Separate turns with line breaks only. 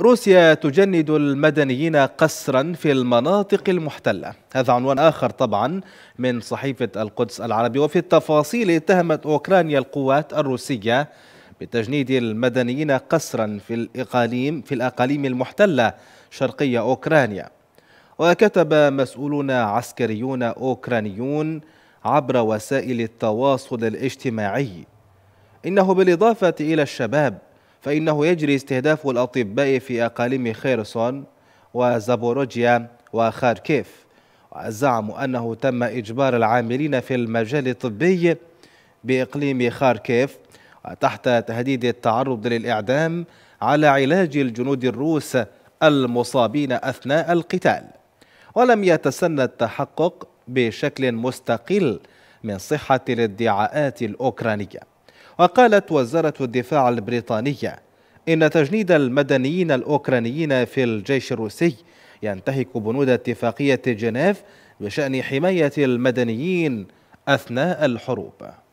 روسيا تجند المدنيين قسرا في المناطق المحتلة هذا عنوان آخر طبعا من صحيفة القدس العربي وفي التفاصيل اتهمت أوكرانيا القوات الروسية بتجنيد المدنيين قسرا في الأقاليم في الأقاليم المحتلة شرقية أوكرانيا وكتب مسؤولون عسكريون أوكرانيون عبر وسائل التواصل الاجتماعي إنه بالإضافة إلى الشباب فإنه يجري استهداف الأطباء في أقاليم خيرسون وزابوروجيا وخاركيف زعموا أنه تم إجبار العاملين في المجال الطبي بإقليم خاركيف تحت تهديد التعرض للإعدام على علاج الجنود الروس المصابين أثناء القتال ولم يتسنى التحقق بشكل مستقل من صحة الادعاءات الأوكرانية وقالت وزارة الدفاع البريطانية إن تجنيد المدنيين الأوكرانيين في الجيش الروسي ينتهك بنود اتفاقية جنيف بشأن حماية المدنيين أثناء الحروب